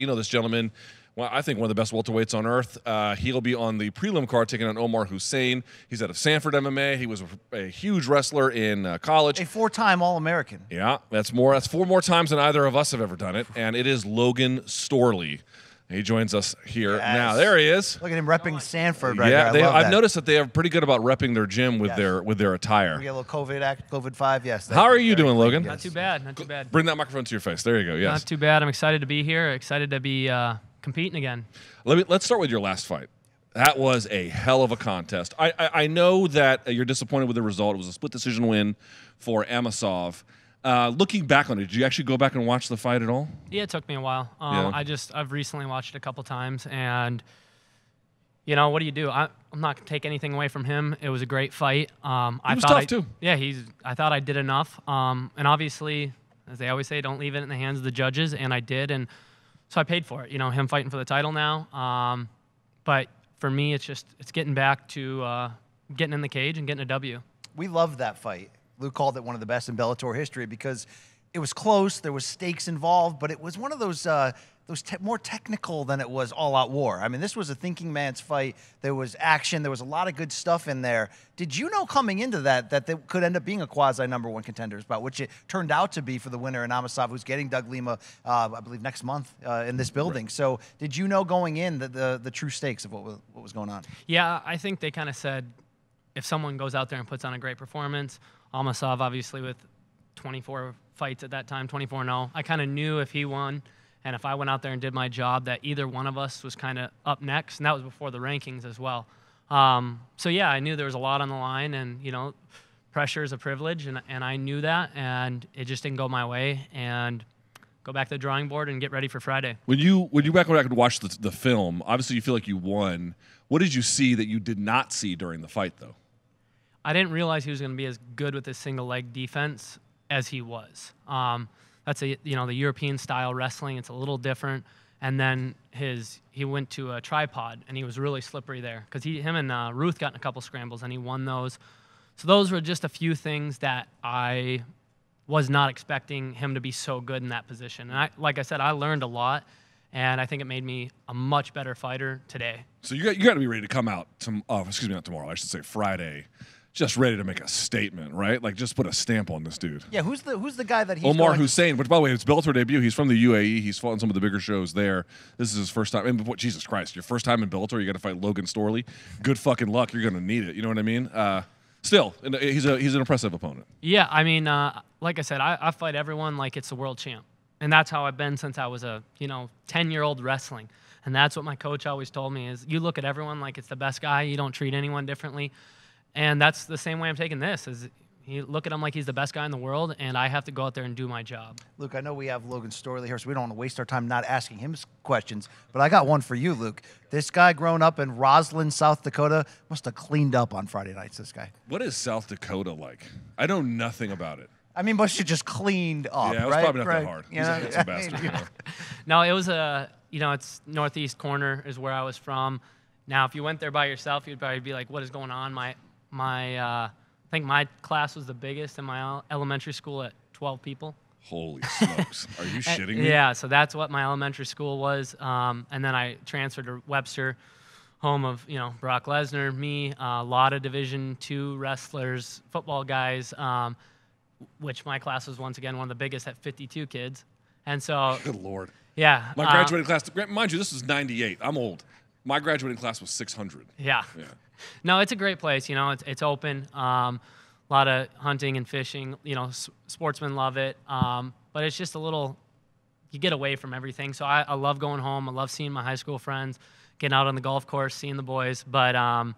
You know this gentleman. Well, I think one of the best welterweights on earth. Uh, he'll be on the prelim card taking on Omar Hussein. He's out of Sanford MMA. He was a, a huge wrestler in uh, college. A four-time All-American. Yeah, that's more. That's four more times than either of us have ever done it. And it is Logan Storley. He joins us here yes. now. There he is. Look at him repping Sanford right yeah, there. Yeah, I've that. noticed that they are pretty good about repping their gym with yes. their with their attire. We got a little COVID act, COVID five. Yes. How are you doing, Logan? Yes. Not too bad. Not too bad. Bring that microphone to your face. There you go. Yes. Not too bad. I'm excited to be here. Excited to be uh, competing again. Let me let's start with your last fight. That was a hell of a contest. I, I, I know that you're disappointed with the result. It was a split decision win for Amasov. Uh, looking back on it, did you actually go back and watch the fight at all? Yeah, it took me a while. Um, yeah. I just I've recently watched it a couple times, and you know what do you do? I, am not gonna take anything away from him. It was a great fight. Um, I was thought tough I, too. Yeah, he's. I thought I did enough. Um, and obviously, as they always say, don't leave it in the hands of the judges, and I did, and so I paid for it. You know, him fighting for the title now. Um, but for me, it's just it's getting back to uh, getting in the cage and getting a W. We love that fight. Luke called it one of the best in Bellator history because it was close. There was stakes involved, but it was one of those uh, those te- more technical than it was all-out war. I mean, this was a thinking man's fight. There was action. There was a lot of good stuff in there. Did you know coming into that that they could end up being a quasi number one contender spot, which it turned out to be for the winner in Amasov, who's getting Doug Lima, uh, I believe, next month uh, in this building. Right. So, did you know going in the, the, the true stakes of what was, what was going on? Yeah, I think they kind of said if someone goes out there and puts on a great performance Amasov, obviously, with 24 fights at that time, 24 0. I kind of knew if he won and if I went out there and did my job, that either one of us was kind of up next. And that was before the rankings as well. Um, so, yeah, I knew there was a lot on the line, and, you know, pressure is a privilege, and, and I knew that, and it just didn't go my way. And go back to the drawing board and get ready for Friday. When you when you back when I could watch the, the film, obviously you feel like you won. What did you see that you did not see during the fight, though? I didn't realize he was going to be as good with his single leg defense as he was. Um, that's a you know the European style wrestling. It's a little different. And then his he went to a tripod and he was really slippery there because he him and uh, Ruth got in a couple scrambles and he won those. So those were just a few things that I was not expecting him to be so good in that position. And I, like I said, I learned a lot and I think it made me a much better fighter today. So you got you got to be ready to come out. Oh, excuse me, not tomorrow. I should say Friday just ready to make a statement, right? Like just put a stamp on this dude. Yeah, who's the who's the guy that he's Omar going- Hussein, which by the way, it's Bellator debut. He's from the UAE. He's fought in some of the bigger shows there. This is his first time. And what Jesus Christ, your first time in Bellator, you got to fight Logan Storley. Good fucking luck. You're gonna need it. You know what I mean? Uh, still, uh, he's a he's an impressive opponent. Yeah, I mean, uh, like I said, I, I fight everyone like it's a world champ, and that's how I've been since I was a you know ten year old wrestling. And that's what my coach always told me is you look at everyone like it's the best guy. You don't treat anyone differently. And that's the same way I'm taking this is he look at him like he's the best guy in the world, and I have to go out there and do my job. Luke, I know we have Logan Storley here, so we don't want to waste our time not asking him questions, but I got one for you, Luke. This guy grown up in Roslyn, South Dakota, must have cleaned up on Friday nights, this guy. What is South Dakota like? I know nothing about it. I mean, must have just cleaned up, Yeah, it was right? probably not right. that hard. Yeah, he's a, I bastard. You know. no, it was a, you know, it's northeast corner is where I was from. Now, if you went there by yourself, you'd probably be like, what is going on? My my, uh, I think my class was the biggest in my elementary school at 12 people. Holy smokes! Are you shitting me? Yeah, so that's what my elementary school was, um, and then I transferred to Webster, home of you know Brock Lesnar, me, uh, a uh, lot of Division two wrestlers, football guys, um, which my class was once again one of the biggest at 52 kids, and so. Good lord. Yeah. My graduating uh, class, mind you, this was '98. I'm old. My graduating class was 600. Yeah. yeah no, it's a great place. You know, it's, it's open. Um, a lot of hunting and fishing. You know, s- sportsmen love it. Um, but it's just a little, you get away from everything. So I, I, love going home. I love seeing my high school friends, getting out on the golf course, seeing the boys. But, um,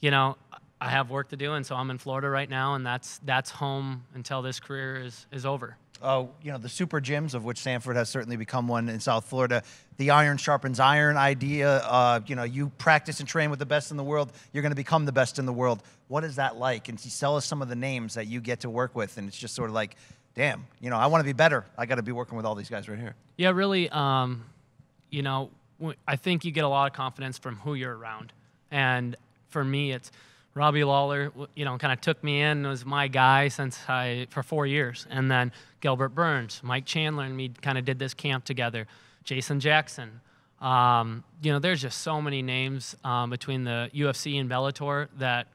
you know, I have work to do. And so I'm in Florida right now. And that's, that's home until this career is, is over uh, you know, the super gyms, of which Sanford has certainly become one in South Florida, the iron sharpens iron idea. Uh, you know, you practice and train with the best in the world, you're going to become the best in the world. What is that like? And sell us some of the names that you get to work with. And it's just sort of like, damn, you know, I want to be better. I got to be working with all these guys right here. Yeah, really, um, you know, I think you get a lot of confidence from who you're around. And for me, it's, Robbie Lawler, you know, kind of took me in, was my guy since I, for four years. And then Gilbert Burns, Mike Chandler and me kind of did this camp together. Jason Jackson. Um, you know, there's just so many names um, between the UFC and Bellator that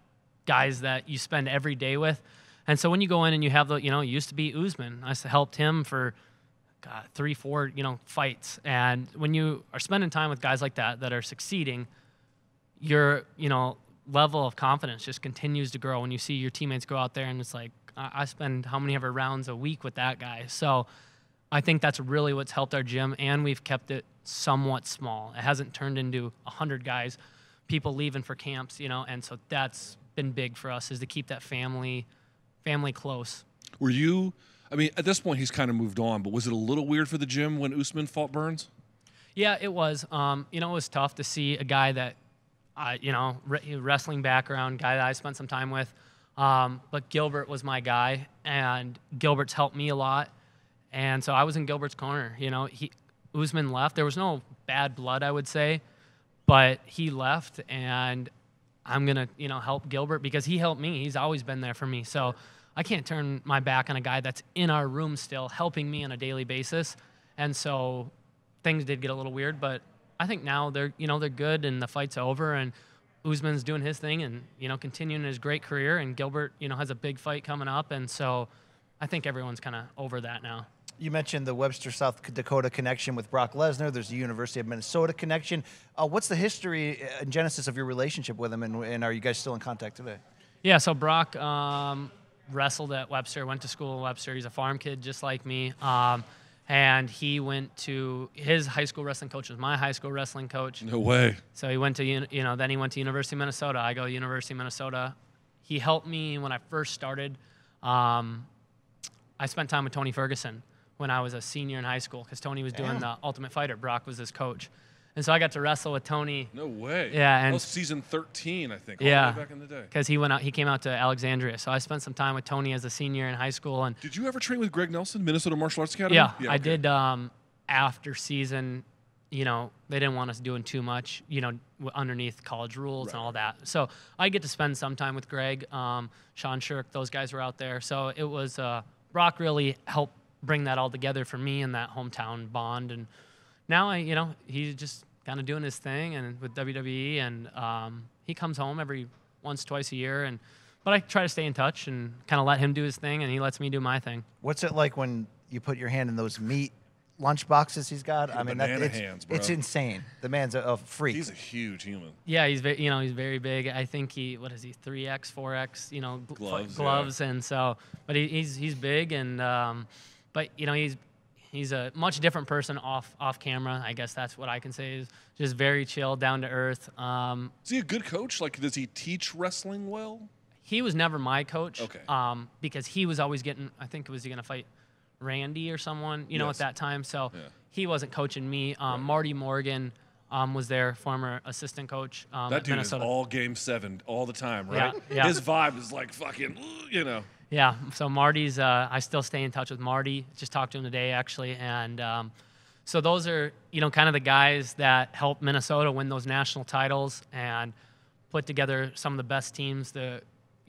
guys that you spend every day with. And so when you go in and you have the, you know, used to be Usman. I helped him for God, three, four, you know, fights. And when you are spending time with guys like that that are succeeding, you're, you know, level of confidence just continues to grow when you see your teammates go out there and it's like I, spend how many ever rounds a week with that guy. So I think that's really what's helped our gym, and we've kept it somewhat small. It hasn't turned into hundred guys, people leaving for camps, you know, and so that's been big for us is to keep that family family close. Were you? I mean, at this point, he's kind of moved on, but was it a little weird for the gym when Usman fought Burns? Yeah, it was. Um, you know, it was tough to see a guy that I, you know, re- wrestling background, guy that I spent some time with. Um, but Gilbert was my guy, and Gilbert's helped me a lot. And so I was in Gilbert's corner. You know, he Usman left. There was no bad blood, I would say, but he left, and I'm gonna, you know, help Gilbert because he helped me. He's always been there for me. So I can't turn my back on a guy that's in our room still helping me on a daily basis. And so things did get a little weird, but I think now they're you know they're good and the fight's over and Usman's doing his thing and you know continuing his great career and Gilbert you know has a big fight coming up and so I think everyone's kind of over that now. You mentioned the Webster, South Dakota connection with Brock Lesnar. There's the University of Minnesota connection. Uh, what's the history uh, and genesis of your relationship with him, and, and are you guys still in contact today? Yeah, so Brock um, wrestled at Webster, went to school at Webster. He's a farm kid just like me. Um, and he went to his high school wrestling coach was my high school wrestling coach. No way. So he went to you know then he went to University of Minnesota. I go to University of Minnesota. He helped me when I first started. Um, I spent time with Tony Ferguson when I was a senior in high school because Tony was Damn. doing the Ultimate Fighter. Brock was his coach. And so I got to wrestle with Tony. No way. Yeah, and that was season 13, I think. yeah, back in the day. Because he went out, he came out to Alexandria. So I spent some time with Tony as a senior in high school. And did you ever train with Greg Nelson, Minnesota Martial Arts Academy? Yeah, yeah okay. I did. Um, after season, you know, they didn't want us doing too much, you know, underneath college rules right. and all that. So I get to spend some time with Greg, um, Sean Shirk. Those guys were out there. So it was uh, Brock really helped bring that all together for me and that hometown bond and now I, you know, he's just kind of doing his thing and with WWE, and um, he comes home every once, twice a year, and but I try to stay in touch and kind of let him do his thing, and he lets me do my thing. What's it like when you put your hand in those meat lunch boxes he's got? I mean, that, it's, hands, it's, insane. The man's a, a, freak. He's a huge human. Yeah, he's very, you know, he's very big. I think he, what is he, three X, four X, you know, gloves, gloves, yeah. and so, but he, he's he's big and, um, but you know, he's He's a much different person off off camera. I guess that's what I can say is just very chill, down to earth. Um, is he a good coach? Like, does he teach wrestling well? He was never my coach. Okay. Um, because he was always getting. I think was he going to fight Randy or someone? You know, at that time. So yeah. he wasn't coaching me. Um, right. Marty Morgan. Um, was their former assistant coach. Um, that dude Minnesota. is all game seven all the time, right? Yeah, yeah. His vibe is like fucking, you know. Yeah, so Marty's, uh, I still stay in touch with Marty. Just talked to him today, actually. And um, so those are, you know, kind of the guys that helped Minnesota win those national titles and put together some of the best teams the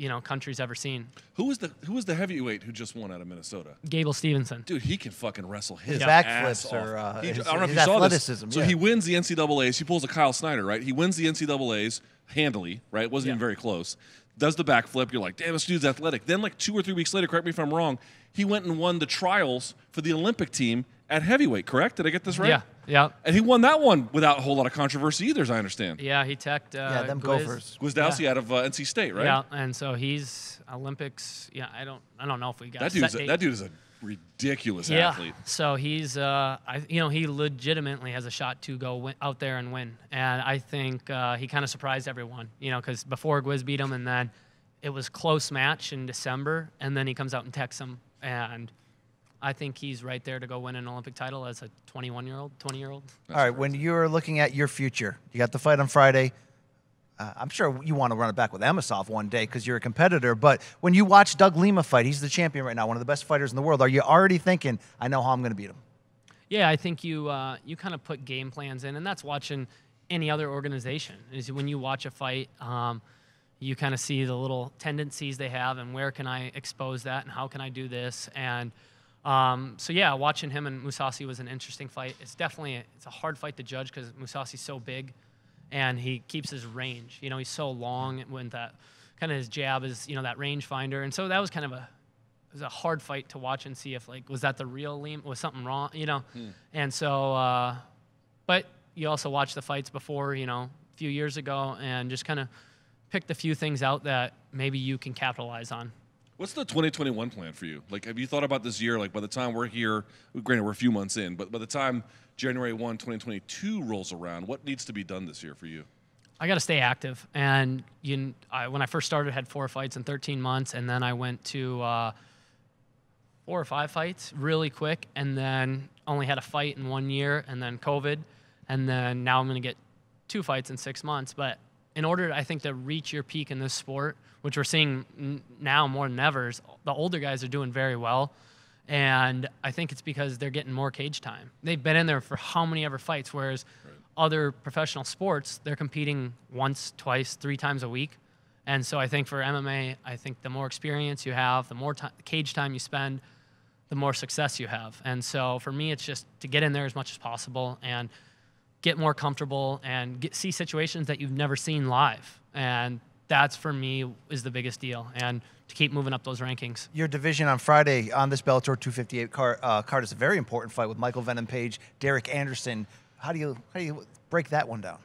you know country's ever seen. Who was the Who was the heavyweight who just won out of Minnesota? Gable Stevenson. Dude, he can fucking wrestle his yeah. backflips or uh, his, I don't know if you saw this. So he wins the NCAA's. He pulls a Kyle Snyder, right? He wins the NCAA's handily, right? Wasn't yeah. even very close. Does the backflip? You're like, damn, this dude's athletic. Then, like two or three weeks later, correct me if I'm wrong, he went and won the trials for the Olympic team at heavyweight. Correct? Did I get this right? Yeah. Yeah. And he won that one without a whole lot of controversy either, as I understand. Yeah, he teched. Uh, yeah, them Gwiz, Gophers. Gwizdowski yeah. out of uh, NC State, right? Yeah, and so he's Olympics. Yeah, I don't, I don't know if we got that dude. that dude is a ridiculous yeah. athlete. So he's, uh, I, you know, he legitimately has a shot to go win, out there and win. And I think uh, he kind of surprised everyone, you know, because before Gwiz beat him, and then it was close match in December, and then he comes out and texts him, and I think he's right there to go win an Olympic title as a 21 year old, 20 year old. All right, when you're looking at your future, you got the fight on Friday. Uh, I'm sure you want to run it back with Amosov one day because you're a competitor. But when you watch Doug Lima fight, he's the champion right now, one of the best fighters in the world. Are you already thinking, I know how I'm going to beat him? Yeah, I think you uh, you kind of put game plans in, and that's watching any other organization. Is when you watch a fight. Um, you kind of see the little tendencies they have and where can I expose that and how can I do this and um, so yeah, watching him and Musasi was an interesting fight. It's definitely a, it's a hard fight to judge because Musasi's so big, and he keeps his range. You know, he's so long when that kind of his jab is you know that range finder, and so that was kind of a it was a hard fight to watch and see if like was that the real Liam? Was something wrong? You know, hmm. and so uh, but you also watch the fights before you know a few years ago and just kind of pick the few things out that maybe you can capitalize on What's the 2021 plan for you? Like, have you thought about this year? Like, by the time we're here, granted, we're a few months in, but by the time January 1, 2022 rolls around, what needs to be done this year for you? I got to stay active. And you, I, when I first started, had four fights in 13 months, and then I went to uh, four or five fights really quick, and then only had a fight in one year, and then COVID, and then now I'm going to get two fights in six months. But in order, I think, to reach your peak in this sport, which we're seeing now more than ever, is the older guys are doing very well. And I think it's because they're getting more cage time. They've been in there for how many ever fights, whereas right. other professional sports, they're competing once, twice, three times a week. And so I think for MMA, I think the more experience you have, the more cage time you spend, the more success you have. And so for me, it's just to get in there as much as possible and – get more comfortable and get, see situations that you've never seen live. And that's for me is the biggest deal. And to keep moving up those rankings. Your division on Friday on this Bellator 258 card, uh, card is a very important fight with Michael Venom Page, Derek Anderson. How do you how do you break that one down?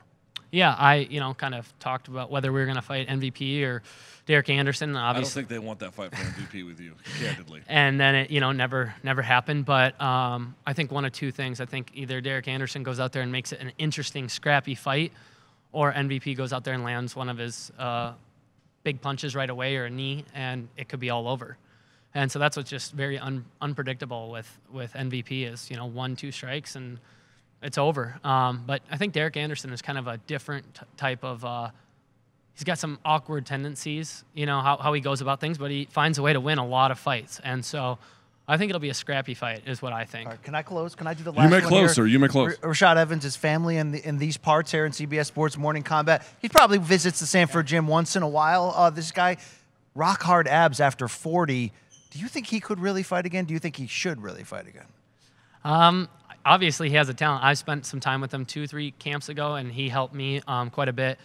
yeah, I you know kind of talked about whether we were going to fight MVP or Derek Anderson. Obviously, I don't think they want that fight for MVP with you, candidly. And then it you know never never happened. But um, I think one of two things. I think either Derek Anderson goes out there and makes it an interesting, scrappy fight, or MVP goes out there and lands one of his uh, big punches right away or a knee, and it could be all over. And so that's what's just very un- unpredictable with with MVP is you know one two strikes and it's over. Um, but I think Derek Anderson is kind of a different type of. Uh, he's got some awkward tendencies, you know, how, how he goes about things, but he finds a way to win a lot of fights. And so I think it'll be a scrappy fight, is what I think. Right, can I close? Can I do the last? You may close, sir. You may close. R- Rashad Evans, his family, in the, in these parts here in CBS Sports Morning Combat, he probably visits the Sanford gym once in a while. Uh, this guy, rock hard abs after forty. Do you think he could really fight again? Do you think he should really fight again? Um, obviously, he has a talent. I spent some time with him two, three camps ago, and he helped me um, quite a bit.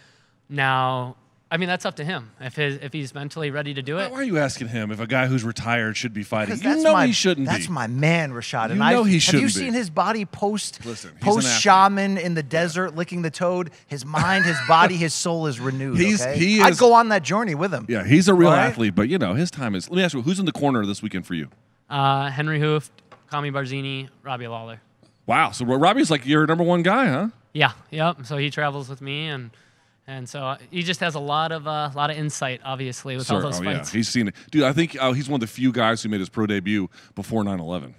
Now, I mean, that's up to him if his, if he's mentally ready to do it. Why are you asking him if a guy who's retired should be fighting? You know my, he shouldn't. That's be. my man, Rashad. You and know I, he should Have you be. seen his body post Listen, post shaman in the desert yeah. licking the toad? His mind, his body, his soul is renewed. He's, okay? he is, I'd go on that journey with him. Yeah, he's a real right? athlete, but you know his time is. Let me ask you, who's in the corner this weekend for you? Uh, Henry Hoof Kami Barzini, Robbie Lawler. Wow. So Robbie's like your number one guy, huh? Yeah. Yep. So he travels with me and. And so uh, he just has a lot of uh, a uh, lot of insight, obviously, with Sir, all those oh, fights. Yeah. He's seen it, dude. I think uh, he's one of the few guys who made his pro debut before 9/11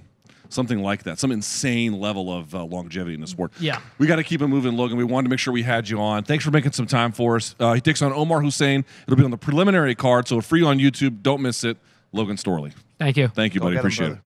something like that, some insane level of uh, longevity in the sport. Yeah, we got to keep it moving, Logan. We wanted to make sure we had you on. Thanks for making some time for us. Uh, he takes on Omar Hussein. It'll be on the preliminary card, so free on YouTube. Don't miss it, Logan Storley. Thank you. Thank you, Go buddy. Appreciate him, it.